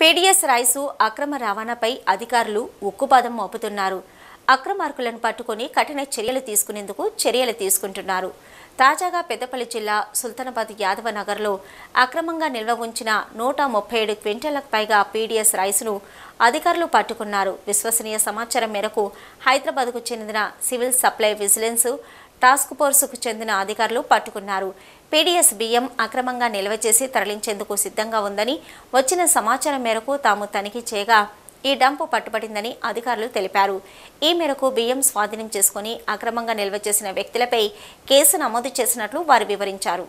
PDS rice అక్రమ రవాణాపై అధికారులు ఉక్కుపాదం మోపుతున్నారు అక్రమార్కులను పట్టుకుని కఠిన చర్యలు తీసుకునేందుకు చర్యలు తీసుకుంటున్నారు తాజాగా పెద్దపల్లి జిల్లా సుల్తానాబాద్ యాదవ నగర్లో అక్రమంగా నిల్వ ఉంచిన నూట ముప్పై ఏడు క్వింటాలకు పైగా పీడీఎస్ రైస్ను అధికారులు పట్టుకున్నారు విశ్వసనీయ సమాచారం మేరకు హైదరాబాద్కు చెందిన సివిల్ సప్లై విజిలెన్స్ టాస్క్ ఫోర్సుకు చెందిన అధికారులు పట్టుకున్నారు పీడీఎస్ బియ్యం అక్రమంగా నిల్వ చేసి తరలించేందుకు సిద్ధంగా ఉందని వచ్చిన సమాచారం మేరకు తాము తనిఖీ చేయగా ఈ డంపు పట్టుబడిందని అధికారులు తెలిపారు ఈ మేరకు బియ్యం స్వాధీనం చేసుకుని అక్రమంగా నిల్వ చేసిన వ్యక్తులపై కేసు నమోదు చేసినట్లు వారు వివరించారు